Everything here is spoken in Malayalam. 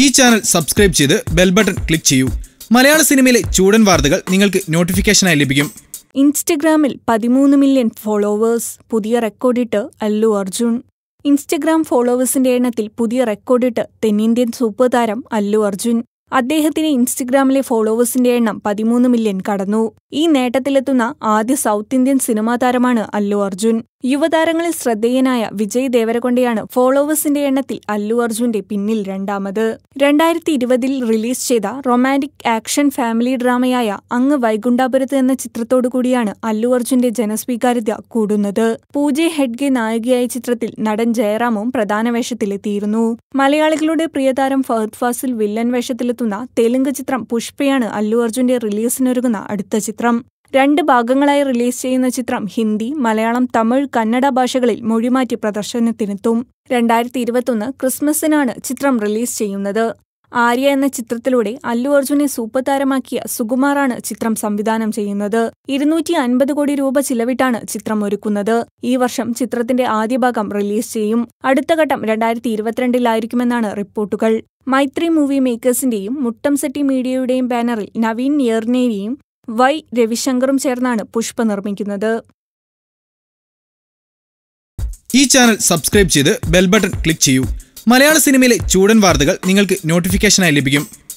ഈ ചാനൽ സബ്സ്ക്രൈബ് ചെയ്ത് ബെൽ ബട്ടൺ ക്ലിക്ക് ചെയ്യൂ മലയാള സിനിമയിലെ ചൂടൻ വാർത്തകൾ നിങ്ങൾക്ക് നോട്ടിഫിക്കേഷനായി ലഭിക്കും ഇൻസ്റ്റഗ്രാമിൽ പതിമൂന്ന് മില്യൺ ഫോളോവേഴ്സ് പുതിയ റെക്കോർഡിട്ട് അല്ലു അർജുൻ ഇൻസ്റ്റഗ്രാം ഫോളോവേഴ്സിന്റെ എണ്ണത്തിൽ പുതിയ റെക്കോർഡിട്ട് തെന്നിന്ത്യൻ സൂപ്പർ താരം അല്ലു അർജുൻ അദ്ദേഹത്തിന് ഇൻസ്റ്റഗ്രാമിലെ ഫോളോവേഴ്സിന്റെ എണ്ണം പതിമൂന്ന് മില്യൺ കടന്നു ഈ നേട്ടത്തിലെത്തുന്ന ആദ്യ സൗത്ത് ഇന്ത്യൻ സിനിമാ താരമാണ് അല്ലു അർജുൻ യുവതാരങ്ങളിൽ ശ്രദ്ധേയനായ വിജയ് ദേവരകൊണ്ടയാണ് ഫോളോവേഴ്സിന്റെ എണ്ണത്തിൽ അല്ലു അർജുന്റെ പിന്നിൽ രണ്ടാമത് രണ്ടായിരത്തി ഇരുപതിൽ റിലീസ് ചെയ്ത റൊമാൻറ്റിക് ആക്ഷൻ ഫാമിലി ഡ്രാമയായ അങ്ങ് വൈകുണ്ഠാപുരത്ത് എന്ന ചിത്രത്തോടു കൂടിയാണ് അല്ലു അർജുന്റെ ജനസ്വീകാര്യത കൂടുന്നത് പൂജ ഹെഡ്ഗെ നായികയായ ചിത്രത്തിൽ നടൻ ജയറാമും പ്രധാന വേഷത്തിലെത്തിയിരുന്നു മലയാളികളുടെ പ്രിയതാരം ഫഹദ് ഫാസിൽ വില്ലൻ വേഷത്തിലെത്തുന്ന തെലുങ്ക് ചിത്രം പുഷ്പയാണ് അല്ലു അർജുന്റെ റിലീസിനൊരുങ്ങുന്ന അടുത്ത ചിത്രം രണ്ട് ഭാഗങ്ങളായി റിലീസ് ചെയ്യുന്ന ചിത്രം ഹിന്ദി മലയാളം തമിഴ് കന്നഡ ഭാഷകളിൽ മൊഴിമാറ്റി പ്രദർശനത്തിനെത്തും രണ്ടായിരത്തി ഇരുപത്തൊന്ന് ക്രിസ്മസിനാണ് ചിത്രം റിലീസ് ചെയ്യുന്നത് ആര്യ എന്ന ചിത്രത്തിലൂടെ അല്ലു അർജുനെ സൂപ്പർ താരമാക്കിയ സുകുമാറാണ് ചിത്രം സംവിധാനം ചെയ്യുന്നത് ഇരുന്നൂറ്റി അൻപത് കോടി രൂപ ചിലവിട്ടാണ് ചിത്രം ഒരുക്കുന്നത് ഈ വർഷം ചിത്രത്തിന്റെ ആദ്യ ഭാഗം റിലീസ് ചെയ്യും അടുത്ത ഘട്ടം രണ്ടായിരത്തി ഇരുപത്തിരണ്ടിലായിരിക്കുമെന്നാണ് റിപ്പോർട്ടുകൾ മൈത്രി മൂവി മേക്കേഴ്സിന്റെയും മുട്ടംസെട്ടി മീഡിയയുടെയും ബാനറിൽ നവീൻ യർനേവിയും വൈ രവിശങ്കറും ചേർന്നാണ് പുഷ്പ നിർമ്മിക്കുന്നത് ഈ ചാനൽ സബ്സ്ക്രൈബ് ചെയ്ത് ബെൽ ബട്ടൺ ക്ലിക്ക് ചെയ്യൂ മലയാള സിനിമയിലെ ചൂടൻ വാർത്തകൾ നിങ്ങൾക്ക് നോട്ടിഫിക്കേഷനായി ലഭിക്കും